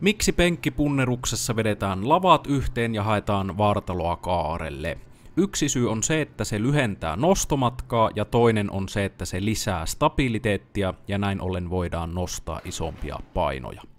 Miksi penkkipunneruksessa vedetään lavat yhteen ja haetaan vartaloa kaarelle? Yksi syy on se, että se lyhentää nostomatkaa ja toinen on se, että se lisää stabiliteettia ja näin ollen voidaan nostaa isompia painoja.